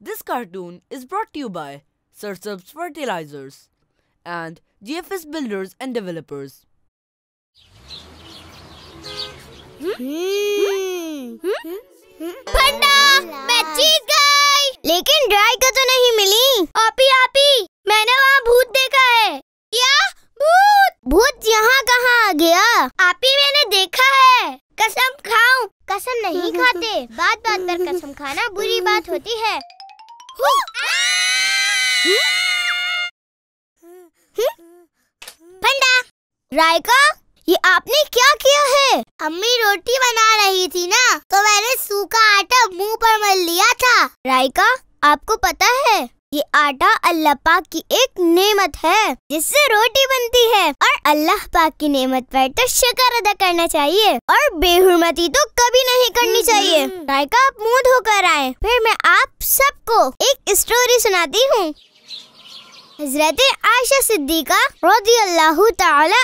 this cartoon is brought to you by Sursub's Fertilizers and GFS Builders and Developers. Panda, मैं जीत गई लेकिन dry का तो नहीं मिली आपी आपी मैंने वहाँ भूत देखा है क्या भूत भूत यहाँ कहाँ आ गया आपी मैंने देखा है कसम खाऊं कसम नहीं खाते बात बात पर कसम खाना बुरी बात होती है फंडा रायका ये आपने क्या किया है अम्मी रोटी बना रही थी ना तो मैंने सूखा आटा मुंह पर मल लिया था रायका आपको पता है ये आटा अल्लाह पाक की एक नेमत है जिससे रोटी बनती है और अल्लाह पाक की नेमत पर तो शुक्र अदा करना चाहिए और बेहुरमती तो कभी नहीं करनी हम्म, चाहिए हम्म। आप मुंह धोकर आए फिर मैं आप सबको एक स्टोरी सुनाती हूँ हजरत आयशा सिद्दीका रोजी अल्लाह तहा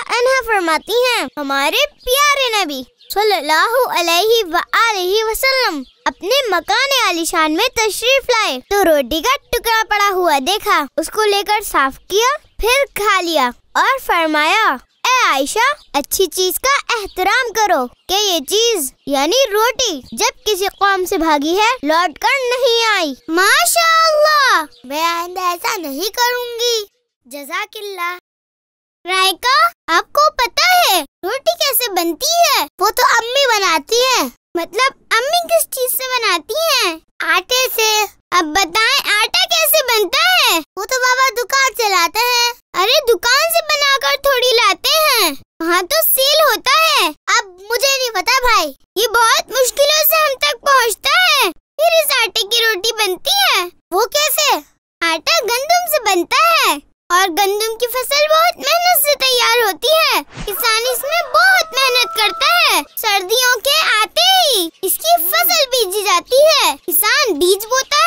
फरमाती हैं हमारे प्यारे नबी सल्लल्लाहु अलैहि वसल्लम अपने मकान आलिशान में तशरीफ लाए तो रोटी का टुकड़ा पड़ा हुआ देखा उसको लेकर साफ किया फिर खा लिया और फरमाया आयशा अच्छी चीज का एहतराम करो कि ये चीज यानी रोटी जब किसी कौम से भागी है लौट कर नहीं आई माशा मैं आइंदा ऐसा नहीं करूँगी जजाकिल्ला रायका आपको पता है रोटी कैसे बनती है वो तो अम्मी बनाती है मतलब अम्मी किस चीज से बनाती हैं? आटे से। अब बताएं आटा कैसे बनता है वो तो बाबा दुकान चलाता है अरे दुकान यहाँ तो सील होता है अब मुझे नहीं पता भाई ये बहुत मुश्किलों से हम तक पहुँचता है फिर इस आटे की रोटी बनती है वो कैसे आटा गंदुम से बनता है और गंदुम की फसल बहुत मेहनत से तैयार होती है किसान इसमें बहुत मेहनत करता है सर्दियों के आते ही इसकी फसल बीजी जाती है किसान बीज बोता है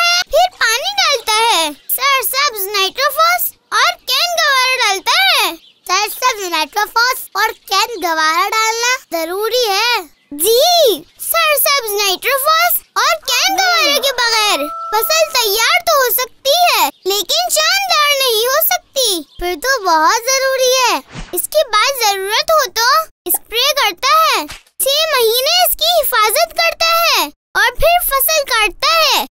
नाइट्रोफॉस और कैन गवारा डालना जरूरी है जी सर सब नाइट्रोफॉस और कैन गवारा के बगैर फसल तैयार तो हो सकती है लेकिन शानदार नहीं हो सकती फिर तो बहुत जरूरी है इसके बाद जरूरत हो तो स्प्रे करता है छह महीने इसकी हिफाजत करता है और फिर फसल काटता है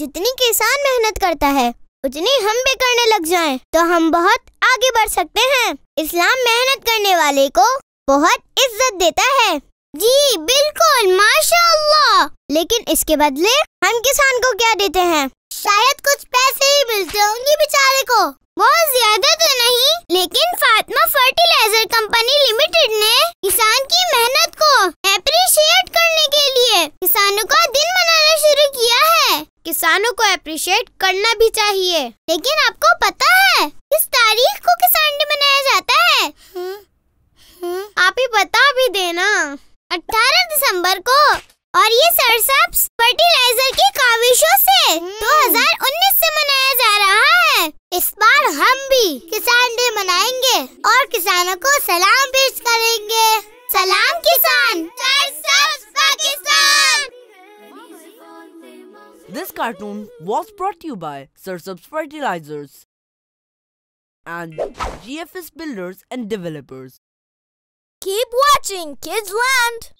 जितनी किसान मेहनत करता है उतनी हम भी करने लग जाएं तो हम बहुत आगे बढ़ सकते हैं इस्लाम मेहनत करने वाले को बहुत इज्जत देता है जी बिल्कुल माशाल्लाह लेकिन इसके बदले हम किसान को क्या देते हैं शायद कुछ पैसे ही मिलते होंगे बेचारे को बहुत ज्यादा तो नहीं लेकिन फातिमा फर्टिलाइजर कंपनी लिमिटेड ने किसान की मेहनत किसानों को अप्रिशिएट करना भी चाहिए लेकिन आपको पता है किस तारीख को किसान डे मनाया जाता है आप ही बता भी देना 18 दिसंबर को और ये सरसब फर्टिलाइजर की काविशों से 2019 से मनाया जा रहा है इस बार हम भी किसान डे मनाएंगे और किसानों को सलाम पेश करेंगे सलाम किसान cartoon was brought to you by Sursubs Fertilizers and GFS Builders and Developers. Keep watching Kids Land!